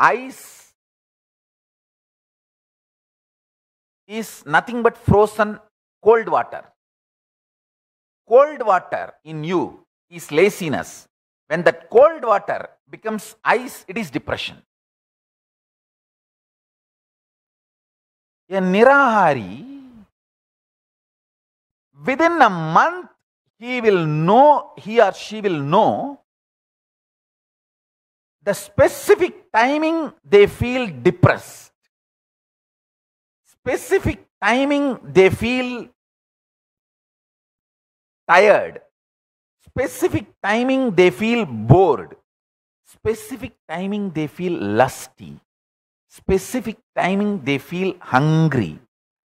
ice is nothing but frozen cold water. Cold water in you is laziness. When that cold water becomes ice, it is depression. A Nirahari, within a month, he will know, he or she will know the specific timing they feel depressed. Specific timing they feel tired. Specific timing they feel bored. Specific timing they feel lusty. Specific timing they feel hungry.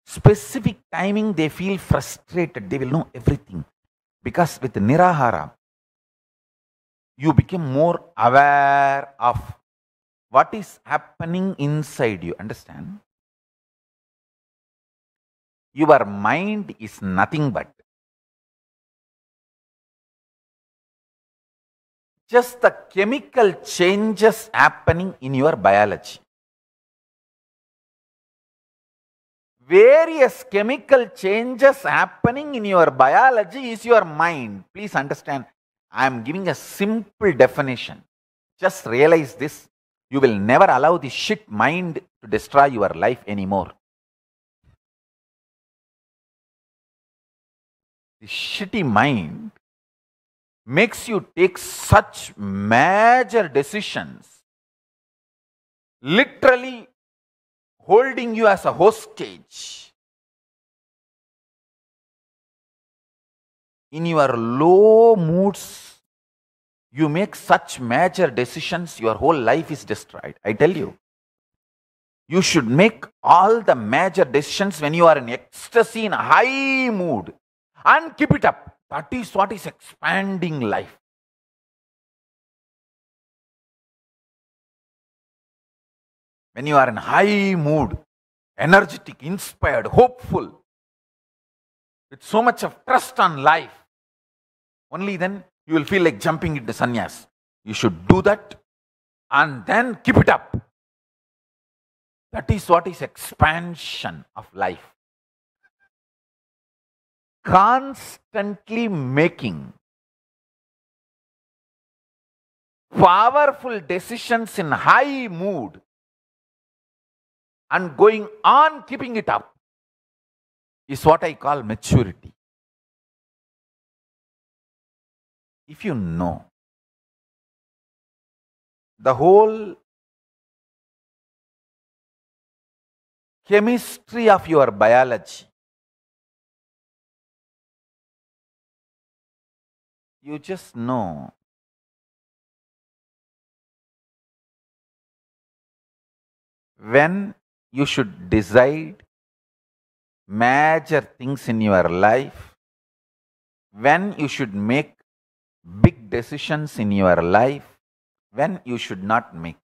Specific timing they feel frustrated. They will know everything. Because with Nirahara, you become more aware of what is happening inside you. Understand? Your mind is nothing but just the chemical changes happening in your biology. Various chemical changes happening in your biology is your mind. Please understand I am giving a simple definition. Just realize this. You will never allow the shit mind to destroy your life anymore. The shitty mind makes you take such major decisions, literally holding you as a hostage in your low moods, you make such major decisions, your whole life is destroyed. I tell you. You should make all the major decisions when you are in ecstasy, in a high mood, and keep it up. That is what is expanding life. When you are in high mood, energetic, inspired, hopeful, with so much of trust on life, only then you will feel like jumping into sannyas. You should do that and then keep it up. That is what is expansion of life. Constantly making powerful decisions in high mood and going on keeping it up is what I call maturity. if you know the whole chemistry of your biology, you just know when you should decide major things in your life, when you should make big decisions in your life when you should not make.